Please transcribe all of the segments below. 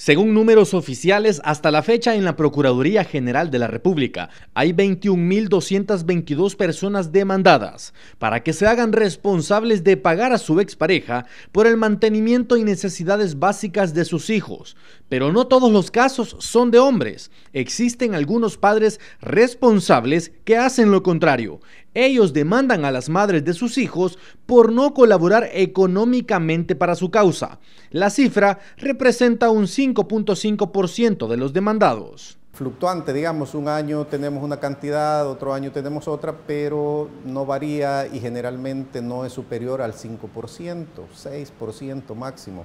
Según números oficiales, hasta la fecha en la Procuraduría General de la República hay 21.222 personas demandadas para que se hagan responsables de pagar a su expareja por el mantenimiento y necesidades básicas de sus hijos. Pero no todos los casos son de hombres. Existen algunos padres responsables que hacen lo contrario. Ellos demandan a las madres de sus hijos por no colaborar económicamente para su causa. La cifra representa un 5.5% de los demandados. Fluctuante, digamos, un año tenemos una cantidad, otro año tenemos otra, pero no varía y generalmente no es superior al 5%, 6% máximo.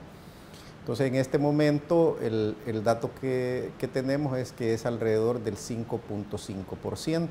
Entonces, en este momento, el, dato que, que, tenemos es que es alrededor del 5.5%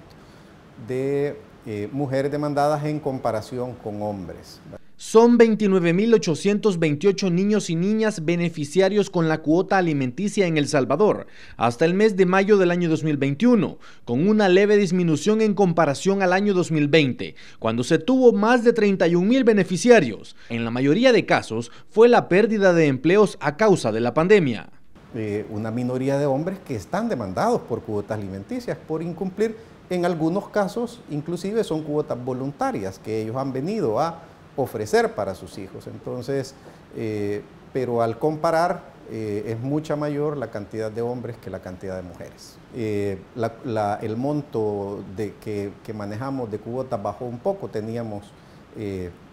de eh, mujeres demandadas en comparación con hombres. Son 29.828 niños y niñas beneficiarios con la cuota alimenticia en El Salvador hasta el mes de mayo del año 2021, con una leve disminución en comparación al año 2020, cuando se tuvo más de 31.000 beneficiarios. En la mayoría de casos fue la pérdida de empleos a causa de la pandemia. Eh, una minoría de hombres que están demandados por cuotas alimenticias por incumplir en algunos casos inclusive son cuotas voluntarias que ellos han venido a ofrecer para sus hijos. Entonces, eh, pero al comparar eh, es mucha mayor la cantidad de hombres que la cantidad de mujeres. Eh, el monto de, que, que, manejamos de cuotas bajó un poco, teníamos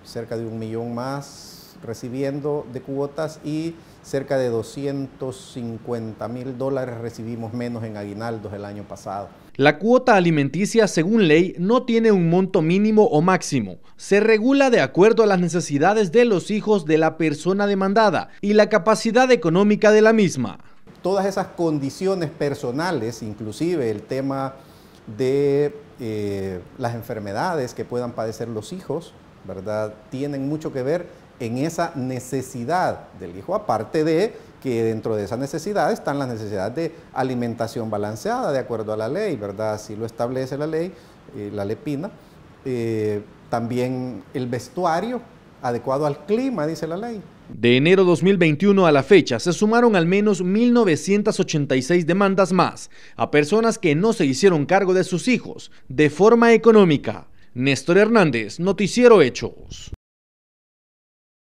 cerca de un millón más, recibiendo de cuotas y cerca de 250 mil dólares recibimos menos en aguinaldos el año pasado. La cuota alimenticia, según ley, no tiene un monto mínimo o máximo. Se regula de acuerdo a las necesidades de los hijos de la persona demandada y la capacidad económica de la misma. Todas esas condiciones personales, inclusive el tema de eh, las enfermedades que puedan padecer los hijos, ¿verdad? Tienen mucho que ver en esa necesidad del hijo, aparte de que dentro de esa necesidad están las necesidades de alimentación balanceada, de acuerdo a la ley, ¿verdad? Así lo establece la ley, eh, la lepina. Eh, también el vestuario adecuado al clima, dice la ley. De enero 2021 a la fecha se sumaron al menos 1.986 demandas más a personas que no se hicieron cargo de sus hijos de forma económica. Néstor Hernández, Noticiero Hechos.